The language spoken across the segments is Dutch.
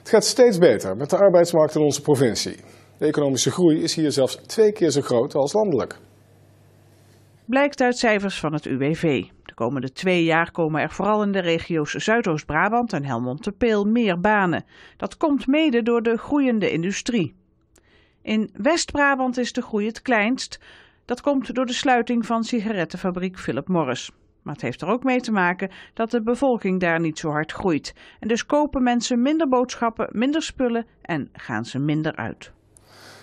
Het gaat steeds beter met de arbeidsmarkt in onze provincie. De economische groei is hier zelfs twee keer zo groot als landelijk. Blijkt uit cijfers van het UWV. De komende twee jaar komen er vooral in de regio's Zuidoost-Brabant en Helmond-Peel meer banen. Dat komt mede door de groeiende industrie. In West-Brabant is de groei het kleinst. Dat komt door de sluiting van sigarettenfabriek Philip Morris. Maar het heeft er ook mee te maken dat de bevolking daar niet zo hard groeit. En dus kopen mensen minder boodschappen, minder spullen en gaan ze minder uit.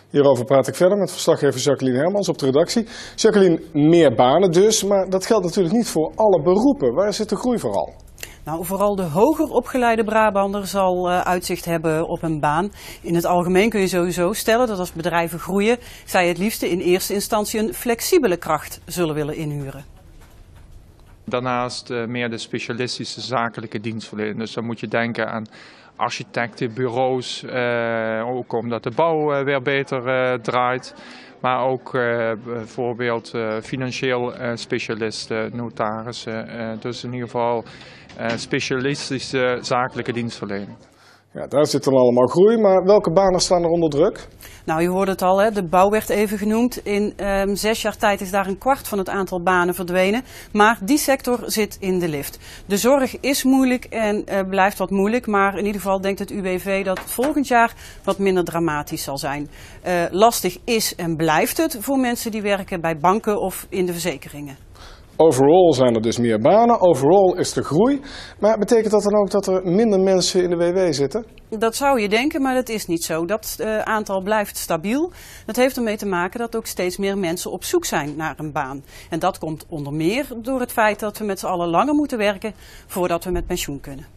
Hierover praat ik verder met verslaggever Jacqueline Hermans op de redactie. Jacqueline, meer banen dus, maar dat geldt natuurlijk niet voor alle beroepen. Waar zit de groei vooral? Nou, vooral de hoger opgeleide Brabander zal eh, uitzicht hebben op een baan. In het algemeen kun je sowieso stellen dat als bedrijven groeien, zij het liefste in eerste instantie een flexibele kracht zullen willen inhuren. Daarnaast eh, meer de specialistische zakelijke dienstverlening. Dus dan moet je denken aan architecten, bureaus, eh, ook omdat de bouw eh, weer beter draait. Maar ook bijvoorbeeld financieel specialisten, notarissen. dus in ieder geval specialistische zakelijke dienstverlening. Ja, daar zit dan allemaal groei, maar welke banen staan er onder druk? Nou, je hoorde het al, hè? de bouw werd even genoemd. In ehm, zes jaar tijd is daar een kwart van het aantal banen verdwenen. Maar die sector zit in de lift. De zorg is moeilijk en eh, blijft wat moeilijk. Maar in ieder geval denkt het UWV dat volgend jaar wat minder dramatisch zal zijn. Eh, lastig is en blijft het voor mensen die werken bij banken of in de verzekeringen. Overall zijn er dus meer banen, overall is de groei. Maar betekent dat dan ook dat er minder mensen in de WW zitten? Dat zou je denken, maar dat is niet zo. Dat eh, aantal blijft stabiel. Dat heeft ermee te maken dat ook steeds meer mensen op zoek zijn naar een baan. En dat komt onder meer door het feit dat we met z'n allen langer moeten werken voordat we met pensioen kunnen.